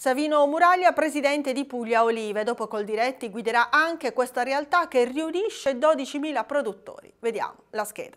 Savino Muraglia, presidente di Puglia Olive, dopo Coldiretti guiderà anche questa realtà che riunisce 12.000 produttori. Vediamo la scheda.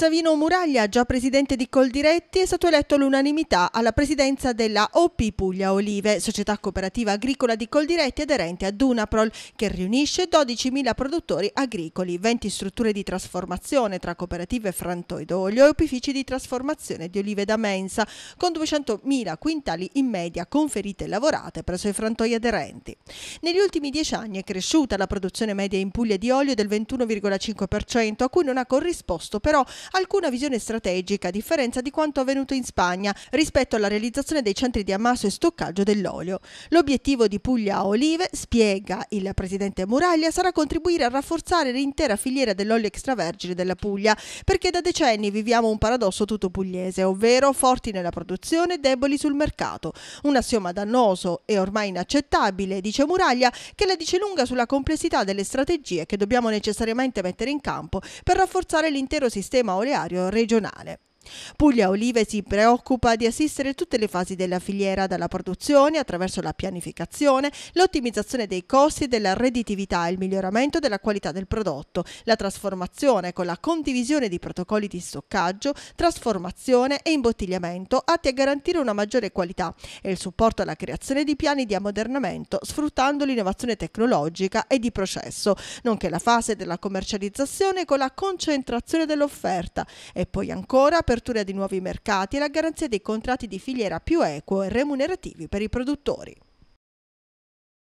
Savino Muraglia, già presidente di Coldiretti, è stato eletto all'unanimità alla presidenza della OP Puglia Olive, società cooperativa agricola di Coldiretti aderente a Dunaprol, che riunisce 12.000 produttori agricoli, 20 strutture di trasformazione tra cooperative frantoi d'olio e opifici di trasformazione di olive da mensa, con 200.000 quintali in media conferite e lavorate presso i frantoi aderenti. Negli ultimi dieci anni è cresciuta la produzione media in Puglia di olio del 21,5%, a cui non ha corrisposto però alcuna visione strategica, a differenza di quanto avvenuto in Spagna rispetto alla realizzazione dei centri di ammasso e stoccaggio dell'olio. L'obiettivo di Puglia Olive, spiega il presidente Muraglia, sarà contribuire a rafforzare l'intera filiera dell'olio extravergine della Puglia, perché da decenni viviamo un paradosso tutto pugliese, ovvero forti nella produzione e deboli sul mercato. Un assioma dannoso e ormai inaccettabile, dice Muraglia, che la dice lunga sulla complessità delle strategie che dobbiamo necessariamente mettere in campo per rafforzare l'intero sistema laureario regionale. Puglia Olive si preoccupa di assistere tutte le fasi della filiera, dalla produzione attraverso la pianificazione, l'ottimizzazione dei costi e della redditività e il miglioramento della qualità del prodotto, la trasformazione con la condivisione di protocolli di stoccaggio, trasformazione e imbottigliamento atti a garantire una maggiore qualità e il supporto alla creazione di piani di ammodernamento sfruttando l'innovazione tecnologica e di processo, nonché la fase della commercializzazione con la concentrazione dell'offerta e poi ancora per l'apertura di nuovi mercati e la garanzia dei contratti di filiera più equo e remunerativi per i produttori.